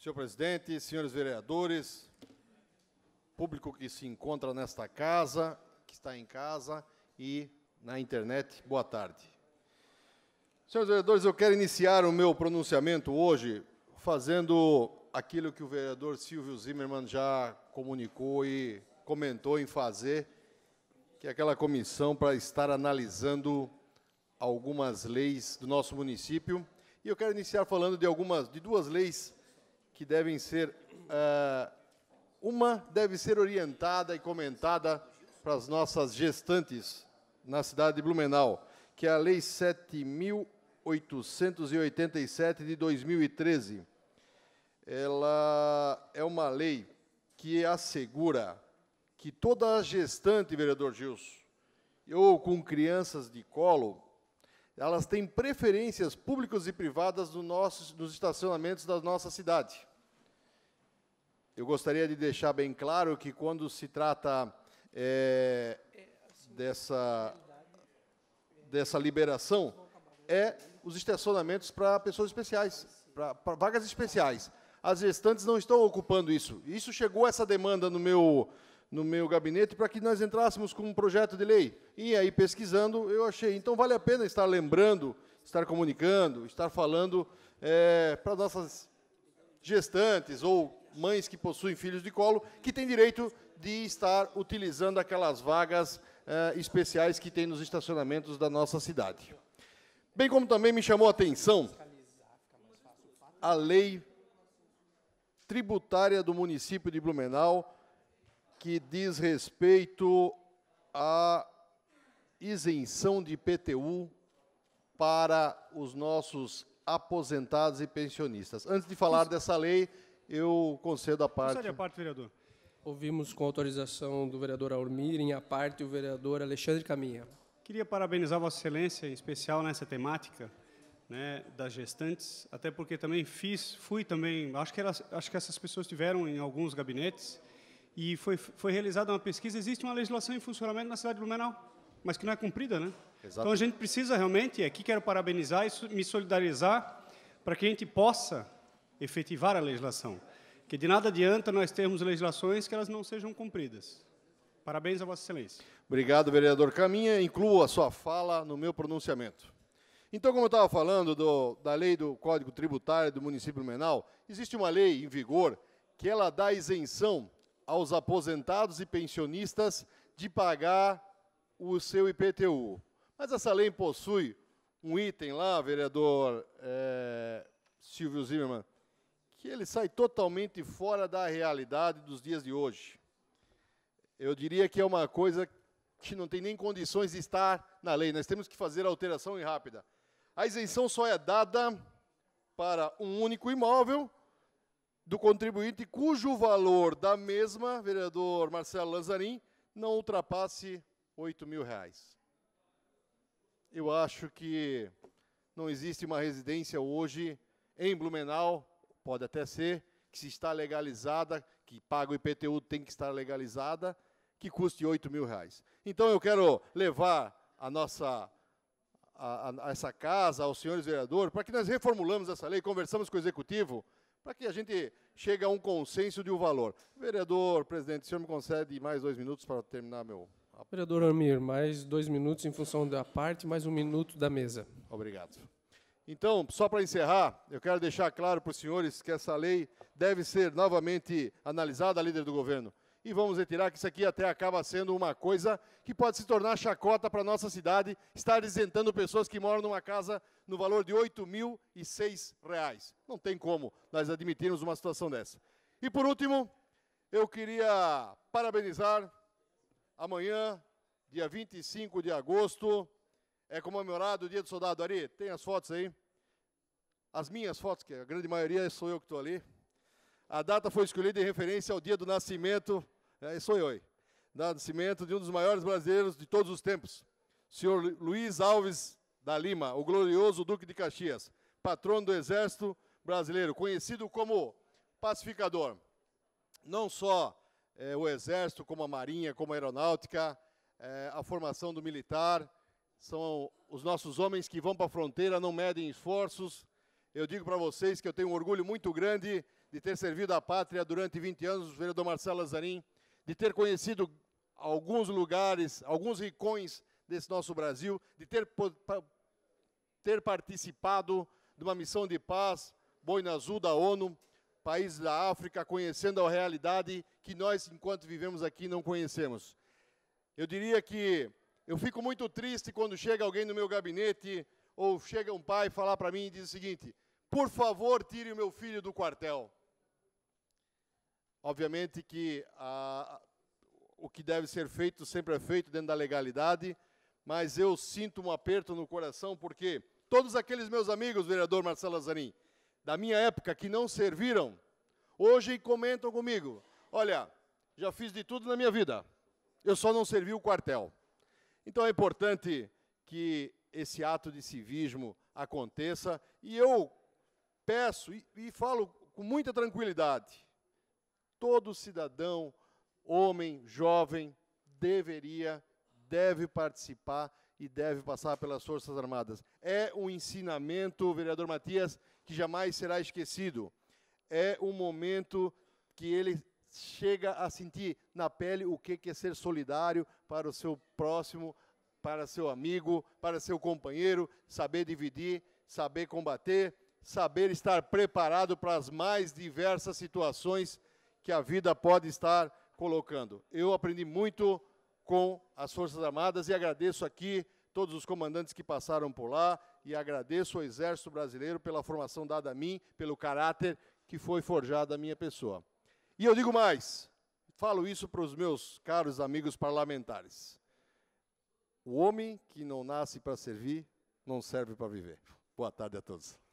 Senhor presidente, senhores vereadores, público que se encontra nesta casa, que está em casa e na internet, boa tarde. Senhores vereadores, eu quero iniciar o meu pronunciamento hoje fazendo aquilo que o vereador Silvio Zimmermann já comunicou e comentou em fazer, que é aquela comissão para estar analisando algumas leis do nosso município. E eu quero iniciar falando de algumas de duas leis que devem ser. Uh, uma deve ser orientada e comentada para as nossas gestantes na cidade de Blumenau, que é a Lei 7.887 de 2013. Ela é uma lei que assegura que toda gestante, vereador Gilson, ou com crianças de colo, elas têm preferências públicas e privadas no nosso, nos estacionamentos da nossa cidade. Eu gostaria de deixar bem claro que quando se trata é, dessa, dessa liberação, é os estacionamentos para pessoas especiais, para vagas especiais. As gestantes não estão ocupando isso. Isso chegou essa demanda no meu no meu gabinete para que nós entrássemos com um projeto de lei. E aí pesquisando, eu achei então vale a pena estar lembrando, estar comunicando, estar falando é, para nossas gestantes ou mães que possuem filhos de colo, que têm direito de estar utilizando aquelas vagas eh, especiais que tem nos estacionamentos da nossa cidade. Bem como também me chamou a atenção a lei tributária do município de Blumenau, que diz respeito à isenção de PTU para os nossos aposentados e pensionistas. Antes de falar dessa lei, eu concedo a parte. Concede a parte, vereador. Ouvimos com autorização do vereador Almir, em a parte, o vereador Alexandre Caminha. Queria parabenizar Vossa Excelência, em especial nessa temática né, das gestantes, até porque também fiz, fui também, acho que, elas, acho que essas pessoas tiveram em alguns gabinetes, e foi, foi realizada uma pesquisa, existe uma legislação em funcionamento na cidade de Blumenau, mas que não é cumprida, né? Exato. Então a gente precisa realmente, e é aqui quero parabenizar e me solidarizar para que a gente possa efetivar a legislação que de nada adianta nós termos legislações que elas não sejam cumpridas. Parabéns a Vossa Excelência. Obrigado, vereador Caminha. Incluo a sua fala no meu pronunciamento. Então, como eu estava falando do, da lei do Código Tributário do município Menal, existe uma lei em vigor que ela dá isenção aos aposentados e pensionistas de pagar o seu IPTU. Mas essa lei possui um item lá, vereador é, Silvio Zimmermann, que ele sai totalmente fora da realidade dos dias de hoje. Eu diria que é uma coisa que não tem nem condições de estar na lei. Nós temos que fazer a alteração e rápida. A isenção só é dada para um único imóvel do contribuinte cujo valor da mesma, vereador Marcelo Lanzarin, não ultrapasse 8 mil reais. Eu acho que não existe uma residência hoje em Blumenau pode até ser, que se está legalizada, que paga o IPTU tem que estar legalizada, que custe 8 mil reais. Então eu quero levar a nossa a, a, a essa casa, aos senhores vereadores, para que nós reformulamos essa lei, conversamos com o executivo, para que a gente chegue a um consenso de um valor. Vereador, presidente, o senhor me concede mais dois minutos para terminar meu. Vereador Amir, mais dois minutos em função da parte, mais um minuto da mesa. Obrigado. Então, só para encerrar, eu quero deixar claro para os senhores que essa lei deve ser novamente analisada, líder do governo. E vamos retirar que isso aqui até acaba sendo uma coisa que pode se tornar chacota para a nossa cidade, estar isentando pessoas que moram numa casa no valor de R$ 8.006. Não tem como nós admitirmos uma situação dessa. E por último, eu queria parabenizar amanhã, dia 25 de agosto, é comemorado o Dia do Soldado Ari. Tem as fotos aí. As minhas fotos, que a grande maioria sou eu que estou ali. A data foi escolhida em referência ao dia do nascimento, é, sou eu aí, nascimento de um dos maiores brasileiros de todos os tempos, senhor Luiz Alves da Lima, o glorioso Duque de Caxias, patrono do Exército Brasileiro, conhecido como pacificador. Não só é, o Exército, como a Marinha, como a Aeronáutica, é, a formação do militar, são os nossos homens que vão para a fronteira, não medem esforços. Eu digo para vocês que eu tenho um orgulho muito grande de ter servido a pátria durante 20 anos, vereador Marcelo Lazarim, de ter conhecido alguns lugares, alguns rincões desse nosso Brasil, de ter, ter participado de uma missão de paz, boina azul da ONU, países da África, conhecendo a realidade que nós, enquanto vivemos aqui, não conhecemos. Eu diria que eu fico muito triste quando chega alguém no meu gabinete ou chega um pai falar para mim e diz o seguinte: por favor, tire o meu filho do quartel. Obviamente que a, o que deve ser feito sempre é feito dentro da legalidade, mas eu sinto um aperto no coração porque todos aqueles meus amigos, vereador Marcelo Lazarim, da minha época que não serviram, hoje comentam comigo: olha, já fiz de tudo na minha vida, eu só não servi o quartel. Então é importante que esse ato de civismo aconteça e eu peço e, e falo com muita tranquilidade: todo cidadão, homem, jovem, deveria, deve participar e deve passar pelas Forças Armadas. É um ensinamento, vereador Matias, que jamais será esquecido. É um momento que ele chega a sentir na pele o que é ser solidário para o seu próximo, para seu amigo, para seu companheiro, saber dividir, saber combater, saber estar preparado para as mais diversas situações que a vida pode estar colocando. Eu aprendi muito com as Forças Armadas e agradeço aqui todos os comandantes que passaram por lá e agradeço ao Exército Brasileiro pela formação dada a mim, pelo caráter que foi forjado a minha pessoa. E eu digo mais, falo isso para os meus caros amigos parlamentares. O homem que não nasce para servir, não serve para viver. Boa tarde a todos.